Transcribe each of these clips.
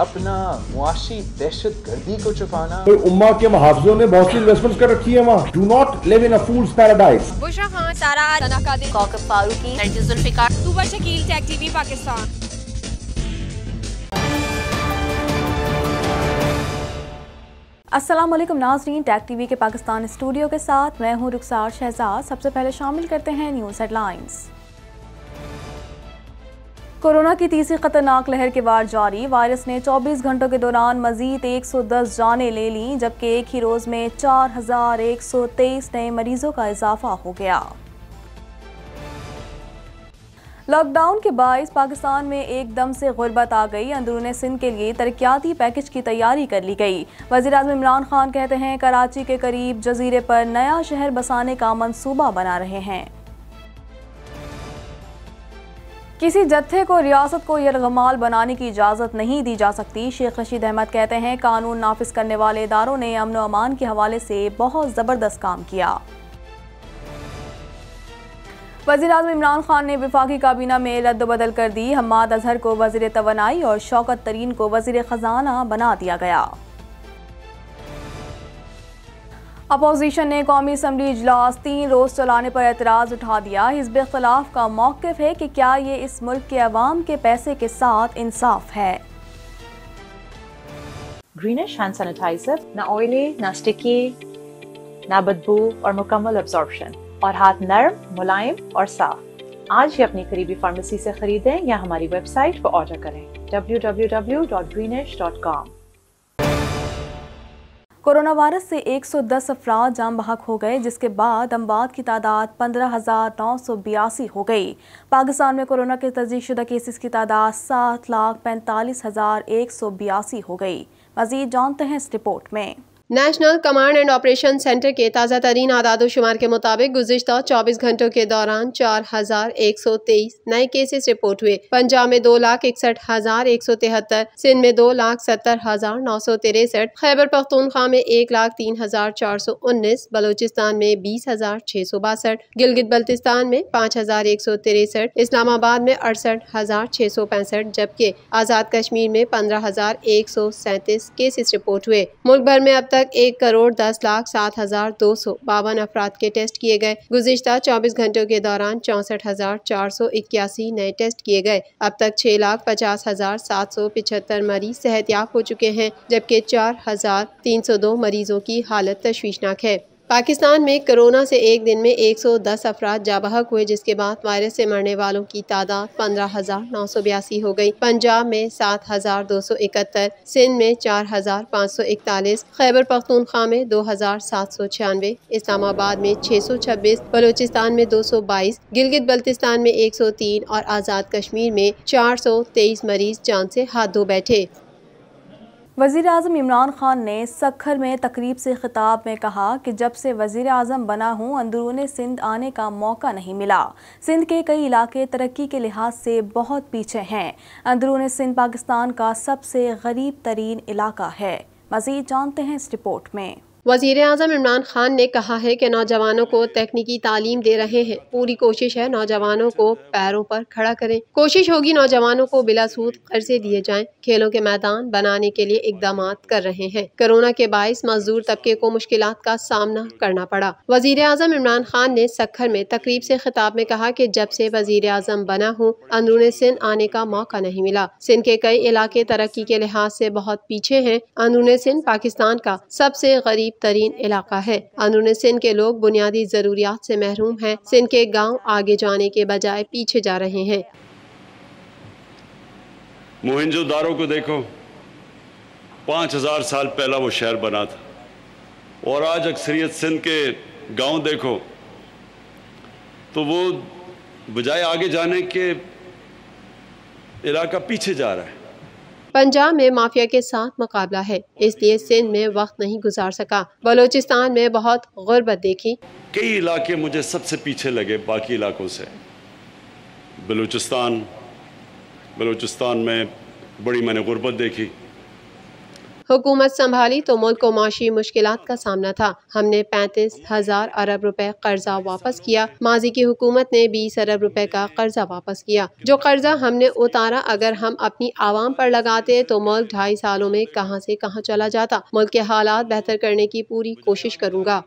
अपना मुआशी दहशत गर्दी को छुपाना तो उम्मा के मुहावजों ने बहुत सी इन्वेस्टमेंट कर रखी है वहाँ do not live in fool paradise बुशा खान सारा फारूकी पाकिस्तान असलम नाजरीन टैक टीवी के पाकिस्तान स्टूडियो के साथ मैं हूं रुखसार शहजाद सबसे पहले शामिल करते हैं न्यूज़ हेडलाइंस कोरोना की तीसरी खतरनाक लहर के वार जारी वायरस ने 24 घंटों के दौरान मजीद 110 जानें ले ली जबकि एक ही रोज़ में 4,123 नए मरीजों का इजाफा हो गया लॉकडाउन के बायस पाकिस्तान में एकदम से गुर्बत आ गई अंदरून सिंध के लिए तरक्याती पैकेज की तैयारी कर ली गई वजी अजम इमरान खान कहते हैं कराची के करीब जजीरे पर नया शहर बसाने का मनसूबा बना रहे हैं किसी जत्थे को रियासत को यरगमाल बनाने की इजाज़त नहीं दी जा सकती शेख रशीद अहमद कहते हैं कानून नाफिस करने वाले इदारों ने अमन अमान के हवाले से बहुत ज़बरदस्त काम किया वजी अजम इमरान खान ने विफाकी काबीना में रद्द बदल कर दी हमाद अजहर को वजीर तोानाई और शौकत तरीन को वजीर ख़जाना बना दिया गया अपोजिशन ने कौमी असम्बली इजलास तीन रोज़ चलाने पर एतराज़ उठा दिया हिजब खिलाफ का मौक़ है कि क्या ये इस मुल्क के अवाम के पैसे के साथ इंसाफ है ग्रीनिश हैंड सैनिटाइजर ना ऑयली ना स्टिकी ना बदबू और मुकम्मल अब्जॉर्बशन और हाथ नरम मुलायम और साफ आज ही अपनी करीबी फार्मेसी से खरीदें या हमारी वेबसाइट पर ऑर्डर करें कॉम कोरोना वायरस से 110 अफराद जाम बहक हो गए जिसके बाद अम्बाद की तादाद पंद्रह हज़ार नौ सौ बयासी हो गई पाकिस्तान में कोरोना के तस्दीक शुदा केसेस की तादाद सात लाख पैंतालीस हज़ार एक सौ बयासी हो गई मजीद जानते हैं इस रिपोर्ट में national command and operation centre के ताज़ा तरीन आदाद शुमार के मुताबिक गुजशत 24 घंटों के दौरान 4,123 नए केसेस रिपोर्ट हुए पंजाब में दो लाख इकसठ हजार एक सौ तिहत्तर सिंध में दो लाख सत्तर हजार नौ सौ तिरसठ खैबर पख्तूनखा में एक लाख तीन हजार चार सौ उन्नीस बलोचिस्तान में बीस हजार छह सौ बासठ गिलगित बल्तिस्तान में पाँच हजार एक सौ तिरसठ इस्लामाबाद में अड़सठ हजार छह सौ पैंसठ जबकि आज़ाद कश्मीर में पंद्रह हजार एक सौ सैंतीस केसेस रिपोर्ट हुए मुल्क भर में अब तक तक एक करोड़ दस लाख सात हजार दो सौ बावन अफराद के टेस्ट किए गए गुजशत चौबीस घंटों के दौरान चौसठ हजार चार सौ इक्यासी नए टेस्ट किए गए अब तक छह लाख पचास हजार सात सौ पिछहत्तर मरीज सेहतयाब हो चुके हैं जबकि चार हजार तीन सौ दो मरीजों की हालत तशवीशनाक है पाकिस्तान में कोरोना से एक दिन में 110 अफराद जाबहक हुए जिसके बाद वायरस से मरने वालों की तादाद पंद्रह हजार नौ सौ बयासी हो गई पंजाब में सात हजार दो सौ इकहत्तर सिंध में चार हजार पाँच सौ इकतालीस खैबर पख्तूनख्वा में दो हजार सात सौ छियानवे इस्लामाबाद में छः सौ छब्बीस बलोचिस्तान में दो सौ बाईस गिलगित बल्तिस्तान में एक सौ तीन और आज़ाद कश्मीर में चार सौ तेईस मरीज जान से हाथ धो बैठे वजीर अजम इमरान खान ने सखर में तकरीब से खिताब में कहा कि जब से वज़ी अजम बना हूँ अंदरून सिंध आने का मौका नहीं मिला सिंध के कई इलाके तरक्की के लिहाज से बहुत पीछे हैं अंदरून सिंध पाकिस्तान का सबसे गरीब तरीन इलाका है मज़ीद जानते हैं इस रिपोर्ट में वजीर अजम इमरान खान ने कहा है कि नौजवानों को तकनीकी तालीम दे रहे हैं पूरी कोशिश है नौजवानों को पैरों पर खड़ा करें कोशिश होगी नौजवानों को बिला सूद कर्जे दिए जाएं खेलों के मैदान बनाने के लिए इकदाम कर रहे हैं कोरोना के बायस मजदूर तबके को मुश्किल का सामना करना पड़ा वजीर अजम इमरान खान ने सखर में तकरीब ऐसी खिताब में कहा की जब ऐसी वजीर अजम बना हूँ अंदरून सिंध आने का मौका नहीं मिला सिंध के कई इलाके तरक्की के लिहाज ऐसी बहुत पीछे है अंदरून सिंध पाकिस्तान का सबसे गरीब पीड़ित तरीन इलाका है अंदरून सिंध के लोग बुनियादी जरूरियात से महरूम हैं सिंध के गांव आगे जाने के बजाय पीछे जा रहे हैं मोहनजोदारों को देखो पाँच हजार साल पहला वो शहर बना था और आज अक्सरियत सिंध के गांव देखो तो वो बजाय आगे जाने के इलाका पीछे जा रहा है पंजाब में माफिया के साथ मुकाबला है इसलिए सिंध में वक्त नहीं गुजार सका बलोचिस्तान में बहुत गुर्बत देखी कई इलाके मुझे सबसे पीछे लगे बाकी इलाकों से बलोचिस्तान बलोचिस्तान में बड़ी मैंने गुर्बत देखी हुकूमत संभाली तो मुल्क को माशी मुश्किल का सामना था हमने पैंतीस हजार अरब रुपए कर्जा वापस किया माजी की हुकूमत ने बीस अरब रुपए का कर्जा वापस किया जो कर्जा हमने उतारा अगर हम अपनी आवाम पर लगाते तो मुल्क ढाई सालों में कहाँ से कहाँ चला जाता मुल्क के हालात बेहतर करने की पूरी कोशिश करूँगा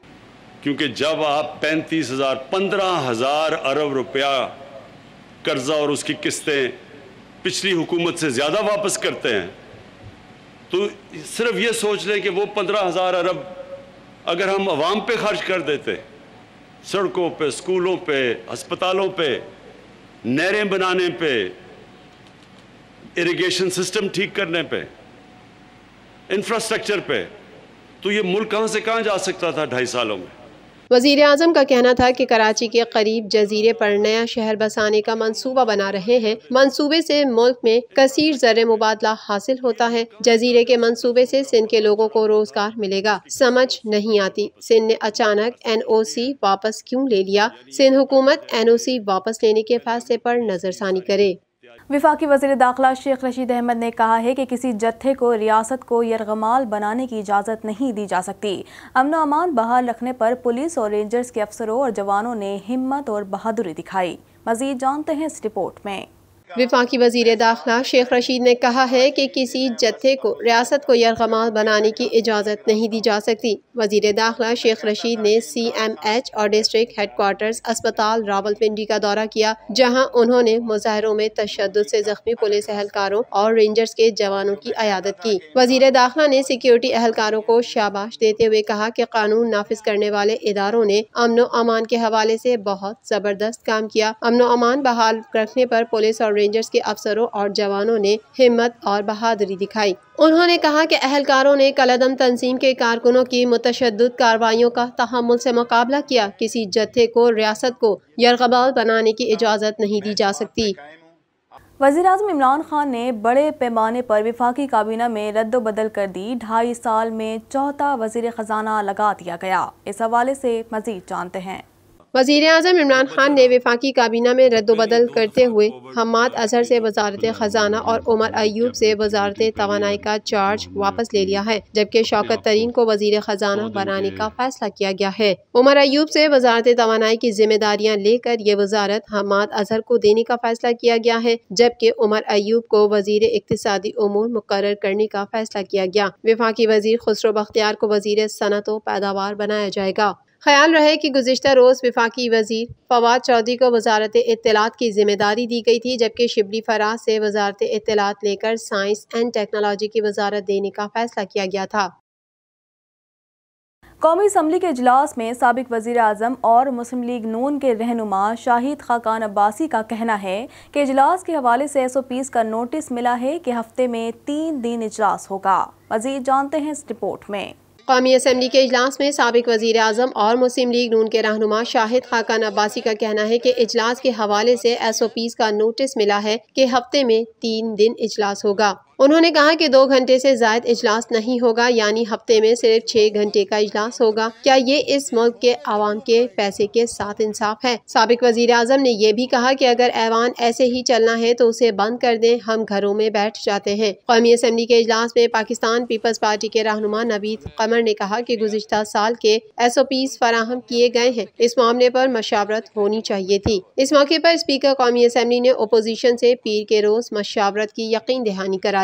क्योंकि जब आप पैंतीस हजार पंद्रह हजार अरब रुपया कर्जा और उसकी किस्तें पिछली हुकूमत से ज्यादा वापस करते हैं तो सिर्फ ये सोच लें कि वो पंद्रह हज़ार अरब अगर हम आवाम पे खर्च कर देते सड़कों पे स्कूलों पे अस्पतालों पे नहरें बनाने पे इरिगेशन सिस्टम ठीक करने पे इंफ्रास्ट्रक्चर पे तो ये मुल्क कहाँ से कहाँ जा सकता था ढाई सालों में वजीर अजम का कहना था की कराची के करीब जजीरे पर नया शहर बसाने का मनसूबा बना रहे हैं मनसूबे से मुल्क में कसीर जर मुबादला हासिल होता है जजीरे के मनसूबे से सिंध के लोगों को रोजगार मिलेगा समझ नहीं आती सिंध ने अचानक एन ओ सी वापस क्यूँ ले लिया सिंध हुकूमत एन ओ सी वापस लेने के फैसले आरोप नजरसानी करे विफाक वजीर दाखिला शेख रशीद अहमद ने कहा है कि किसी जत्थे को रियासत को यरगमाल बनाने की इजाज़त नहीं दी जा सकती अमन अमान बहाल रखने पर पुलिस और रेंजर्स के अफसरों और जवानों ने हिम्मत और बहादुरी दिखाई मजीद जानते हैं इस रिपोर्ट में विफाकी वजीर दाखिला शेख रशीद ने कहा है कि किसी जत्थे को रियासत को यरगमा बनाने की इजाज़त नहीं दी जा सकती वजीर दाखिला शेख रशीद ने सी एम एच और डिस्ट्रिक्ट हेडकोार्टर्स अस्पताल रावलपिंडी का दौरा किया जहाँ उन्होंने मुजाहरों में तशद से जख्मी पुलिस एहलकारों और रेंजर्स के जवानों की अयादत की वजीर दाखिला ने सिक्योरिटी एहलकारों को शाबाश देते हुए कहा की कानून नाफिज करने वाले इदारों ने अमनो अमान के हवाले से बहुत जबरदस्त काम किया अमनो अमान बहाल रखने पर पुलिस और रेंजर्स के अफसरों और जवानों ने हिम्मत और बहादुरी दिखाई उन्होंने कहा कि अहलकारों ने कलदम तंजीम के कारकुनों की मुतशद कार्रवाइयों का तहमुल से मुकाबला किया किसी जत्थे को रियासत को यरगबाल बनाने की इजाज़त नहीं दी जा सकती वजी अजम इमरान खान ने बड़े पैमाने पर विफाकी काबीना में रद्द बदल कर दी ढाई साल में चौथा वजीर ख़जाना लगा दिया गया इस हवाले से मजीद जानते हैं वजीर अजम इमरान खान ने विफाकी काबीना में रद्दबदल करते हुए हमाद अजहर से वजारत खजाना और उमर अयूब से वजारत तोानाई का चार्ज वापस ले लिया है जबकि शौकत तरीन को वजीर खजाना बनाने का फैसला किया गया है उमर अयूब से वजारत तोानाई की जिम्मेदारियाँ लेकर ये वजारत हमाद अजहर को देने का फैसला किया गया है जबकि उमर अयूब को वजीर इकतदी अमूर मुकर करने का फैसला किया गया विफाकी वजीर खुसरो बख्तियार को वजीर सनत पैदावार बनाया जाएगा ख्याल रहे कि गुज्तर रोज़ विफाकी वजीर फवाद चौधरी को वजारत अतलात की जिम्मेदारी दी गई थी जबकि शिबली फराज से वजारत अतलात लेकर साइंस एंड टेक्नोलॉजी की वजारत देने का फैसला किया गया था कौमी असम्बली के अजलास में सबक वजी अजम और मुस्लिम लीग नून के रहनुमा शाहिद खाकान अब्बासी का कहना है कि अजलास के हवाले से एस ओ पीस का नोटिस मिला है कि हफ्ते में तीन दिन इजलास होगा मजीद जानते हैं इस रिपोर्ट में कौमी असम्बली के अजलास में सबक वज़ी अजम और मुस्लिम लीग नून के रहनुमा शाहिद खाकान अब्बासी का कहना है कि अजलास के हवाले से एस ओ पीज़ का नोटिस मिला है कि हफ्ते में तीन दिन अजलास होगा उन्होंने कहा कि दो घंटे से जायद इजलास नहीं होगा यानी हफ्ते में सिर्फ छह घंटे का इजलास होगा क्या ये इस मुल्क के आवाम के पैसे के साथ इंसाफ है सबक वजीर अजम ने यह भी कहा कि अगर ऐवान ऐसे ही चलना है तो उसे बंद कर दें हम घरों में बैठ जाते हैं कौमी असम्बली के इजलास में पाकिस्तान पीपल्स पार्टी के रहनुमा नवीद कमर ने कहा की गुजशत साल के एस ओ पी फराहम किए गए हैं इस मामले आरोप मशावरत होनी चाहिए थी इस मौके आरोप स्पीकर कौमी असम्बली ने अपोजिशन ऐसी पीर के रोज मशावरत की यकीन दहानी करा